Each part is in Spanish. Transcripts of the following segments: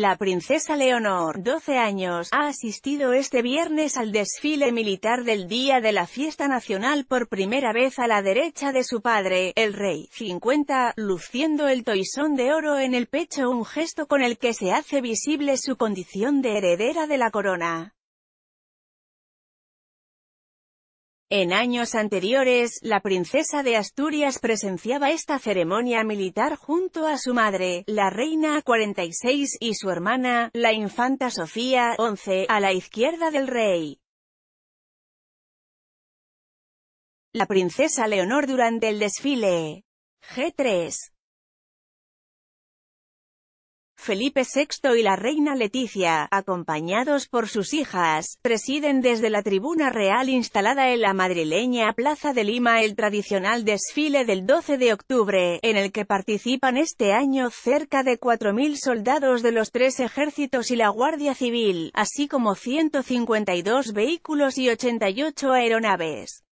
La princesa Leonor, 12 años, ha asistido este viernes al desfile militar del día de la fiesta nacional por primera vez a la derecha de su padre, el rey, 50, luciendo el toisón de oro en el pecho un gesto con el que se hace visible su condición de heredera de la corona. En años anteriores, la princesa de Asturias presenciaba esta ceremonia militar junto a su madre, la reina 46, y su hermana, la infanta Sofía 11, a la izquierda del rey. La princesa Leonor durante el desfile. G3 Felipe VI y la reina Leticia, acompañados por sus hijas, presiden desde la tribuna real instalada en la madrileña Plaza de Lima el tradicional desfile del 12 de octubre, en el que participan este año cerca de 4.000 soldados de los tres ejércitos y la Guardia Civil, así como 152 vehículos y 88 aeronaves.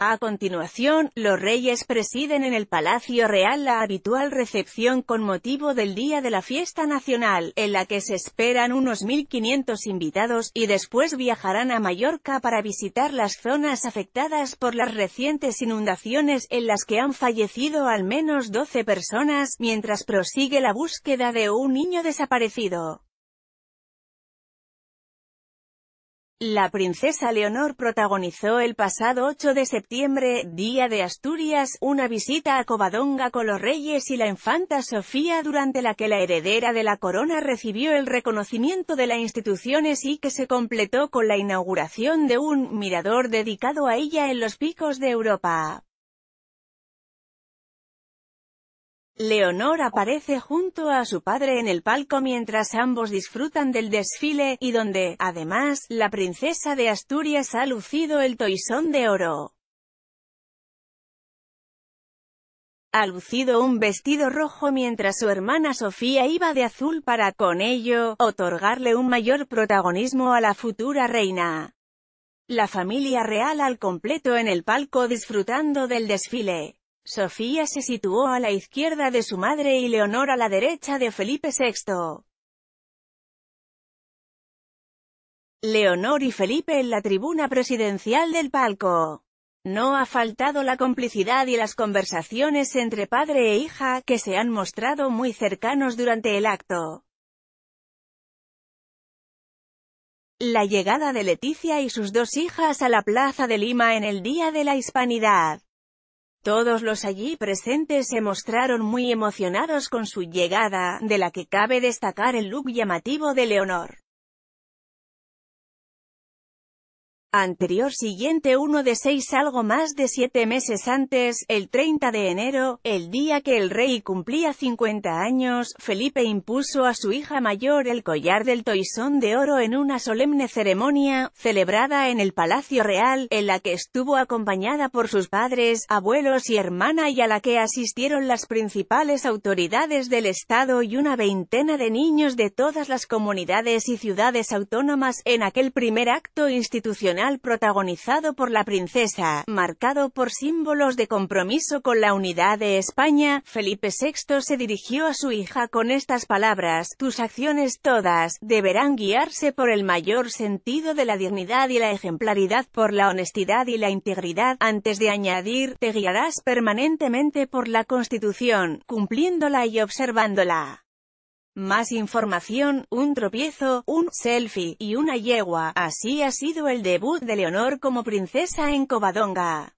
A continuación, los reyes presiden en el Palacio Real la habitual recepción con motivo del Día de la Fiesta Nacional, en la que se esperan unos 1.500 invitados, y después viajarán a Mallorca para visitar las zonas afectadas por las recientes inundaciones en las que han fallecido al menos 12 personas, mientras prosigue la búsqueda de un niño desaparecido. La princesa Leonor protagonizó el pasado 8 de septiembre, Día de Asturias, una visita a Covadonga con los reyes y la infanta Sofía durante la que la heredera de la corona recibió el reconocimiento de las instituciones y que se completó con la inauguración de un mirador dedicado a ella en los picos de Europa. Leonor aparece junto a su padre en el palco mientras ambos disfrutan del desfile, y donde, además, la princesa de Asturias ha lucido el toisón de oro. Ha lucido un vestido rojo mientras su hermana Sofía iba de azul para, con ello, otorgarle un mayor protagonismo a la futura reina. La familia real al completo en el palco disfrutando del desfile. Sofía se situó a la izquierda de su madre y Leonor a la derecha de Felipe VI. Leonor y Felipe en la tribuna presidencial del palco. No ha faltado la complicidad y las conversaciones entre padre e hija, que se han mostrado muy cercanos durante el acto. La llegada de Leticia y sus dos hijas a la Plaza de Lima en el Día de la Hispanidad. Todos los allí presentes se mostraron muy emocionados con su llegada, de la que cabe destacar el look llamativo de Leonor. Anterior siguiente Uno de seis, algo más de siete meses antes, el 30 de enero, el día que el rey cumplía 50 años, Felipe impuso a su hija mayor el collar del toisón de oro en una solemne ceremonia, celebrada en el Palacio Real, en la que estuvo acompañada por sus padres, abuelos y hermana y a la que asistieron las principales autoridades del Estado y una veintena de niños de todas las comunidades y ciudades autónomas en aquel primer acto institucional protagonizado por la princesa, marcado por símbolos de compromiso con la unidad de España, Felipe VI se dirigió a su hija con estas palabras, tus acciones todas, deberán guiarse por el mayor sentido de la dignidad y la ejemplaridad, por la honestidad y la integridad, antes de añadir, te guiarás permanentemente por la Constitución, cumpliéndola y observándola. Más información, un tropiezo, un selfie y una yegua. Así ha sido el debut de Leonor como princesa en Covadonga.